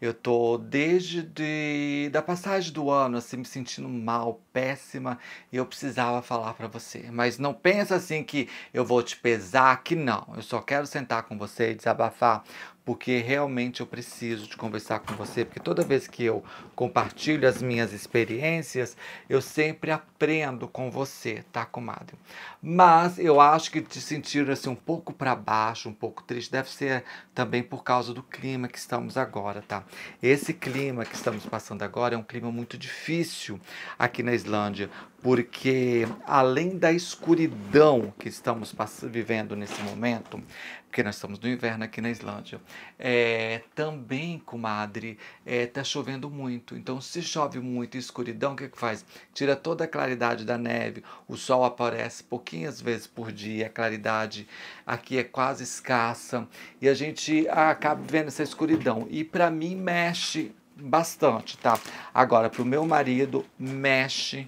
Eu tô desde de, da passagem do ano, assim, me sentindo mal, péssima, e eu precisava falar para você. Mas não pensa assim que eu vou te pesar, que não. Eu só quero sentar com você e desabafar porque realmente eu preciso de conversar com você, porque toda vez que eu compartilho as minhas experiências, eu sempre aprendo com você, tá, comadre? Mas eu acho que te sentir assim um pouco para baixo, um pouco triste, deve ser também por causa do clima que estamos agora, tá? Esse clima que estamos passando agora é um clima muito difícil aqui na Islândia, porque além da escuridão que estamos vivendo nesse momento, porque nós estamos no inverno aqui na Islândia, é, também, comadre, está é, tá chovendo muito. Então, se chove muito e escuridão, o que, que faz? Tira toda a claridade da neve, o sol aparece pouquinhas vezes por dia, a claridade aqui é quase escassa, e a gente acaba vendo essa escuridão. E para mim, mexe bastante, tá? Agora, para o meu marido, mexe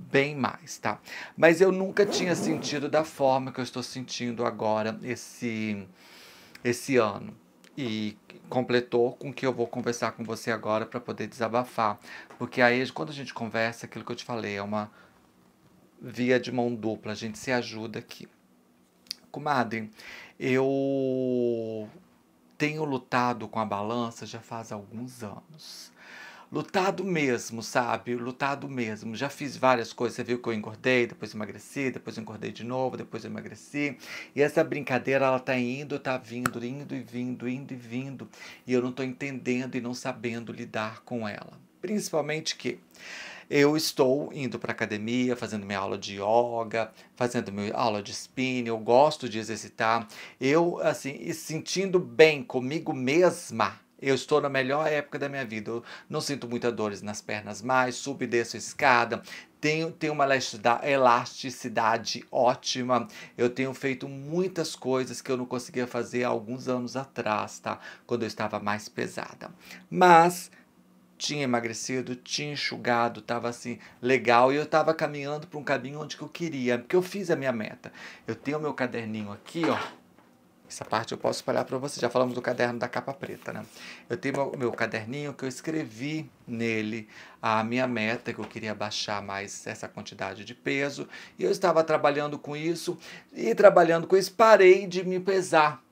bem mais, tá? Mas eu nunca tinha sentido da forma que eu estou sentindo agora esse esse ano. E completou com que eu vou conversar com você agora para poder desabafar, porque aí quando a gente conversa, aquilo que eu te falei é uma via de mão dupla, a gente se ajuda aqui. Comadre, eu tenho lutado com a balança já faz alguns anos lutado mesmo, sabe? Lutado mesmo. Já fiz várias coisas. Você viu que eu engordei, depois emagreci, depois engordei de novo, depois emagreci. E essa brincadeira, ela tá indo, tá vindo, indo e vindo, indo e vindo. E eu não tô entendendo e não sabendo lidar com ela. Principalmente que eu estou indo para academia, fazendo minha aula de yoga, fazendo minha aula de spin, eu gosto de exercitar. Eu, assim, e sentindo bem comigo mesma, eu estou na melhor época da minha vida. Eu não sinto muita dores nas pernas mais, subo e desço a escada. Tenho, tenho uma elasticidade ótima. Eu tenho feito muitas coisas que eu não conseguia fazer há alguns anos atrás, tá? Quando eu estava mais pesada. Mas tinha emagrecido, tinha enxugado, estava assim legal e eu estava caminhando para um caminho onde que eu queria, porque eu fiz a minha meta. Eu tenho meu caderninho aqui, ó essa parte eu posso espalhar para você. Já falamos do caderno da capa preta, né? Eu tenho meu caderninho que eu escrevi nele a minha meta, que eu queria baixar mais essa quantidade de peso. E eu estava trabalhando com isso e trabalhando com isso, parei de me pesar.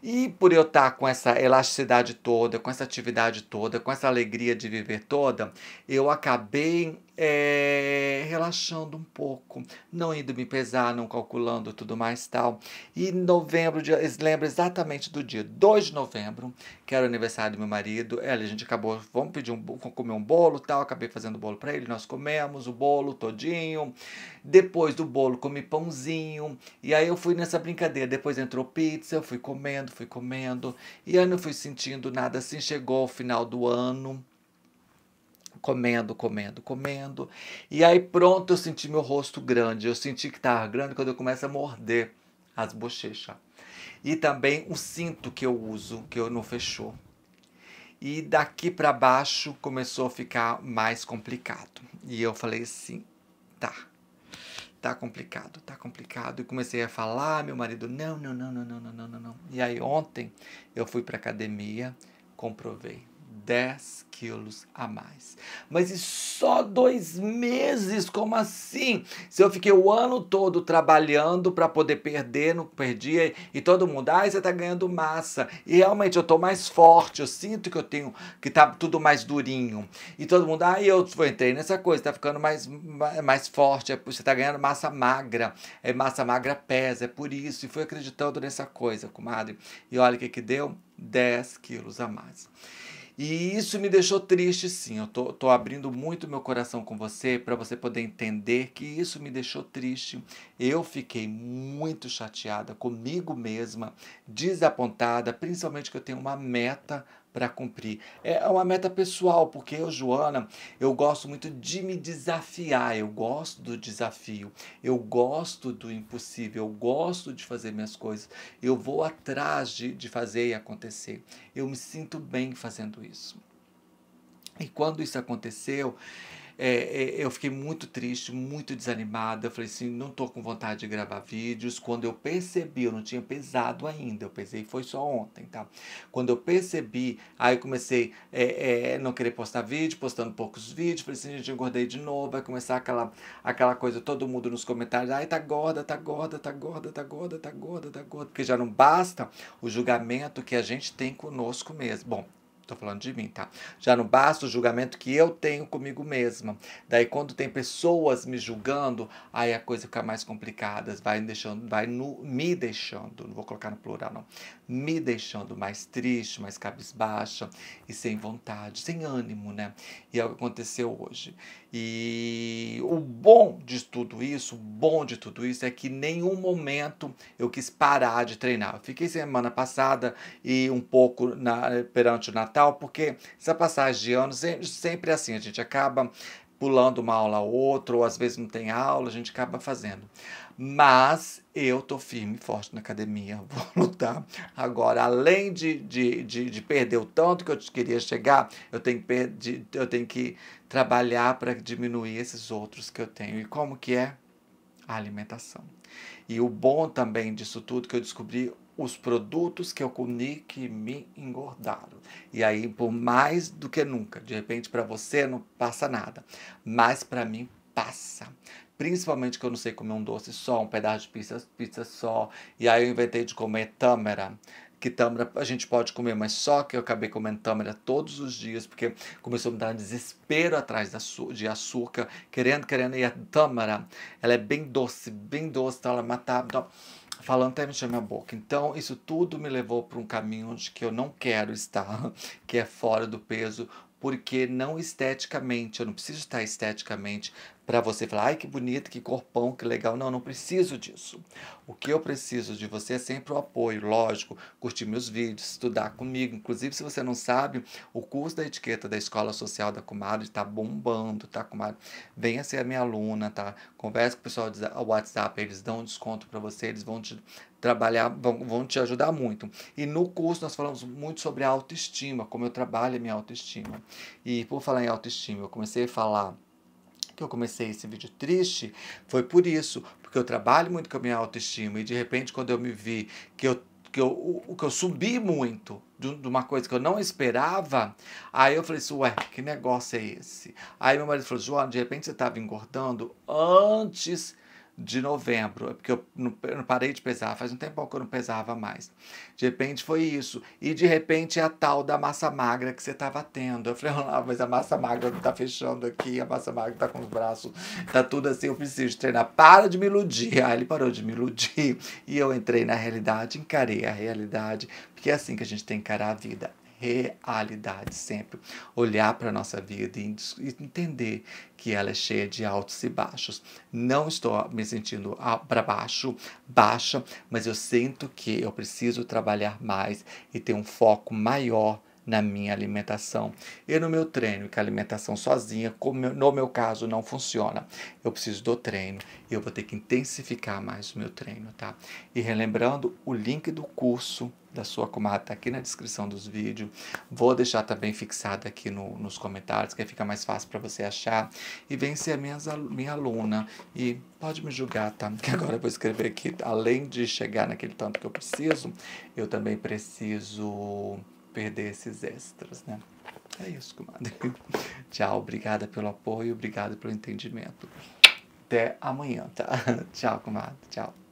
E por eu estar tá com essa elasticidade toda, com essa atividade toda, com essa alegria de viver toda, eu acabei é, relaxando um pouco, não indo me pesar, não calculando tudo mais tal. E novembro, lembra lembro exatamente do dia 2 de novembro, que era o aniversário do meu marido. Ela, a gente acabou, vamos pedir um, comer um bolo tal, acabei fazendo bolo para ele, nós comemos o bolo todinho. Depois do bolo, comi pãozinho. E aí eu fui nessa brincadeira. Depois entrou pizza, eu fui comendo, fui comendo. E aí não fui sentindo nada assim. Chegou o final do ano comendo, comendo, comendo. E aí pronto, eu senti meu rosto grande. Eu senti que estava grande quando eu começo a morder as bochechas. E também o cinto que eu uso, que eu não fechou. E daqui para baixo começou a ficar mais complicado. E eu falei assim, tá. Tá complicado, tá complicado. E comecei a falar, meu marido, não, não, não, não, não, não, não, não. E aí ontem eu fui para academia, comprovei 10 quilos a mais. Mas e só dois meses? Como assim? Se eu fiquei o ano todo trabalhando para poder perder, não perdia, e todo mundo, ai, ah, você tá ganhando massa. E realmente eu tô mais forte, eu sinto que eu tenho, que tá tudo mais durinho. E todo mundo, ai, ah, eu entrei nessa coisa, tá ficando mais, mais forte, é você tá ganhando massa magra, é massa magra pesa, é por isso. E fui acreditando nessa coisa, comadre. E olha o que que deu? 10 quilos a mais. E isso me deixou triste, sim. Eu tô, tô abrindo muito meu coração com você para você poder entender que isso me deixou triste. Eu fiquei muito chateada comigo mesma, desapontada, principalmente que eu tenho uma meta para cumprir. É, é uma meta pessoal, porque eu, Joana, eu gosto muito de me desafiar, eu gosto do desafio, eu gosto do impossível, eu gosto de fazer minhas coisas, eu vou atrás de, de fazer e acontecer. Eu me sinto bem fazendo isso. E quando isso aconteceu, é, é, eu fiquei muito triste, muito desanimada. Eu falei assim, não tô com vontade de gravar vídeos. Quando eu percebi, eu não tinha pesado ainda, eu pesei foi só ontem, tá? Quando eu percebi, aí eu comecei é, é, não querer postar vídeo, postando poucos vídeos. Falei assim, gente, engordei de novo. Vai começar aquela, aquela coisa, todo mundo nos comentários, ai, tá gorda, tá gorda, tá gorda, tá gorda, tá gorda, tá gorda. Porque já não basta o julgamento que a gente tem conosco mesmo. Bom, Estou falando de mim, tá? Já não basta o julgamento que eu tenho comigo mesma. Daí, quando tem pessoas me julgando, aí a coisa fica mais complicada, vai, deixando, vai no, me deixando, não vou colocar no plural, não, me deixando mais triste, mais cabisbaixa e sem vontade, sem ânimo, né? E é o que aconteceu hoje. E o bom de tudo isso, o bom de tudo isso é que nenhum momento eu quis parar de treinar. Eu fiquei semana passada e um pouco na, perante o Natal tal, porque essa passagem de anos é sempre assim, a gente acaba pulando uma aula a outra, ou às vezes não tem aula, a gente acaba fazendo. Mas eu tô firme e forte na academia, vou lutar. Agora, além de, de, de, de perder o tanto que eu queria chegar, eu tenho que, eu tenho que trabalhar para diminuir esses outros que eu tenho. E como que é? A alimentação. E o bom também disso tudo que eu descobri os produtos que eu comi que me engordaram. E aí, por mais do que nunca, de repente para você não passa nada, mas para mim passa. Principalmente que eu não sei comer um doce só, um pedaço de pizza, pizza só. E aí eu inventei de comer tâmara que tâmara a gente pode comer, mas só que eu acabei comendo tâmara todos os dias, porque começou a me dar um desespero atrás de açúcar, querendo, querendo, e a tâmara, ela é bem doce, bem doce, então ela matava. Então falando até mexer minha boca. Então, isso tudo me levou para um caminho onde que eu não quero estar, que é fora do peso, porque não esteticamente, eu não preciso estar esteticamente para você falar, ai que bonito, que corpão, que legal. Não, não preciso disso. O que eu preciso de você é sempre o apoio, lógico, curtir meus vídeos, estudar comigo. Inclusive, se você não sabe, o curso da etiqueta da Escola Social da Comadre está bombando, tá, comadre? Venha ser a minha aluna, tá? Converse com o pessoal do WhatsApp, eles dão um desconto para você, eles vão te trabalhar, vão, vão te ajudar muito. E no curso nós falamos muito sobre a autoestima, como eu trabalho a minha autoestima. E por falar em autoestima, eu comecei a falar que eu comecei esse vídeo triste foi por isso, porque eu trabalho muito com a minha autoestima e de repente quando eu me vi que eu que eu, o, que eu subi muito de, de, uma coisa que eu não esperava, aí eu falei assim, ué, que negócio é esse? Aí meu marido falou, João, de repente você estava engordando antes de novembro, é porque eu não, eu parei de pesar, faz um tempo que eu não pesava mais. De repente foi isso. E de repente é a tal da massa magra que você estava tendo. Eu falei, ah, mas a massa magra não tá fechando aqui, a massa magra tá com os braços, tá tudo assim, eu preciso treinar. Para de me iludir. Aí ah, ele parou de me iludir. E eu entrei na realidade, encarei a realidade, porque é assim que a gente tem que encarar a vida realidade sempre. Olhar para a nossa vida e entender que ela é cheia de altos e baixos. Não estou me sentindo para baixo, baixa, mas eu sinto que eu preciso trabalhar mais e ter um foco maior na minha alimentação e no meu treino, que a alimentação sozinha, como no meu caso, não funciona. Eu preciso do treino e eu vou ter que intensificar mais o meu treino, tá? E relembrando, o link do curso da sua comarra está aqui na descrição dos vídeos. Vou deixar também fixado aqui no, nos comentários, que aí fica mais fácil para você achar. E vem ser a minha, minha aluna. E pode me julgar, tá? Que agora eu vou escrever aqui, além de chegar naquele tanto que eu preciso, eu também preciso perder esses extras, né? É isso, comadre. Tchau, obrigada pelo apoio, obrigada pelo entendimento. Até amanhã, tá? Tchau, comadre. Tchau.